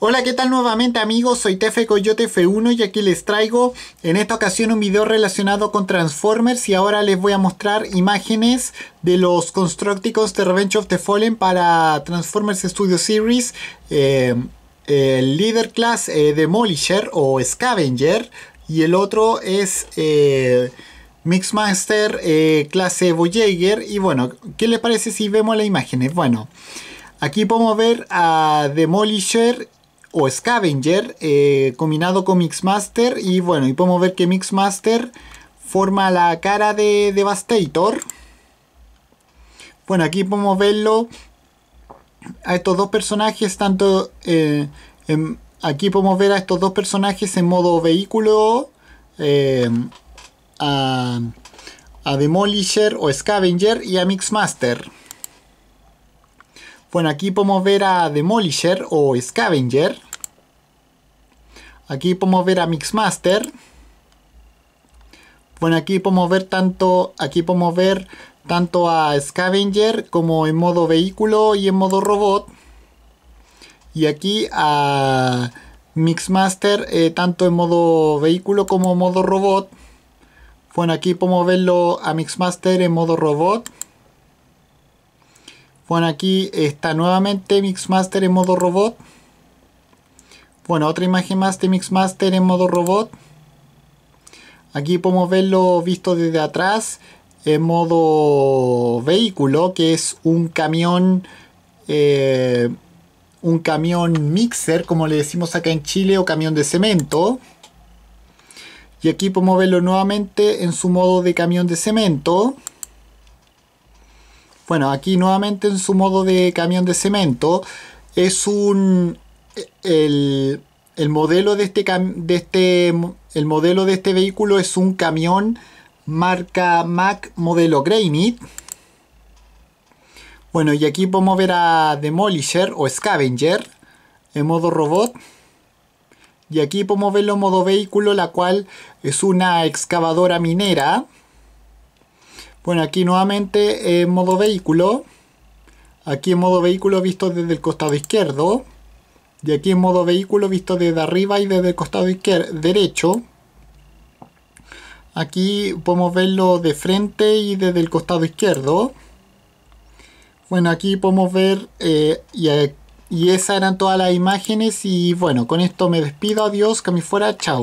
Hola, ¿qué tal nuevamente amigos? Soy Tefe Coyote F1 y aquí les traigo en esta ocasión un video relacionado con Transformers y ahora les voy a mostrar imágenes de los constructicos de Revenge of the Fallen para Transformers Studio Series eh, el líder class eh, Demolisher o Scavenger y el otro es... Eh, Mixmaster clase Voyager. Y bueno, ¿qué les parece si vemos las imágenes? Bueno, aquí podemos ver a Demolisher o Scavenger eh, combinado con Mixmaster y bueno, y podemos ver que Mixmaster forma la cara de Devastator. Bueno, aquí podemos verlo a estos dos personajes, tanto eh, aquí podemos ver a estos dos personajes en modo vehículo, eh, a, a Demolisher o Scavenger y a Mixmaster. Bueno, aquí podemos ver a Demolisher o Scavenger. Aquí podemos ver a Mixmaster. Bueno, aquí podemos ver tanto, aquí podemos ver tanto a Scavenger como en modo vehículo y en modo robot. Y aquí a Mixmaster eh, tanto en modo vehículo como modo robot. Bueno, aquí podemos verlo a Mixmaster en modo robot. Bueno, aquí está nuevamente Mixmaster en modo robot. Bueno, otra imagen más de Mixmaster en modo robot. Aquí podemos verlo visto desde atrás en modo vehículo, que es un camión, eh, un camión mixer, como le decimos acá en Chile, o camión de cemento. Y aquí podemos verlo nuevamente en su modo de camión de cemento. Bueno, aquí nuevamente en su modo de camión de cemento es un el, modelo de este de este el modelo de este vehículo es un camión marca Mac modelo Granite. Bueno, y aquí podemos ver a Demolisher o Scavenger en modo robot. Y aquí podemos verlo en modo vehículo, la cual es una excavadora minera. Bueno, aquí nuevamente en modo vehículo. Aquí en modo vehículo visto desde el costado izquierdo. Y aquí en modo vehículo visto desde arriba y desde el costado derecho. Aquí podemos verlo de frente y desde el costado izquierdo. Bueno, aquí podemos ver eh, y, y esas eran todas las imágenes y bueno, con esto me despido, adiós, que me fuera, chao.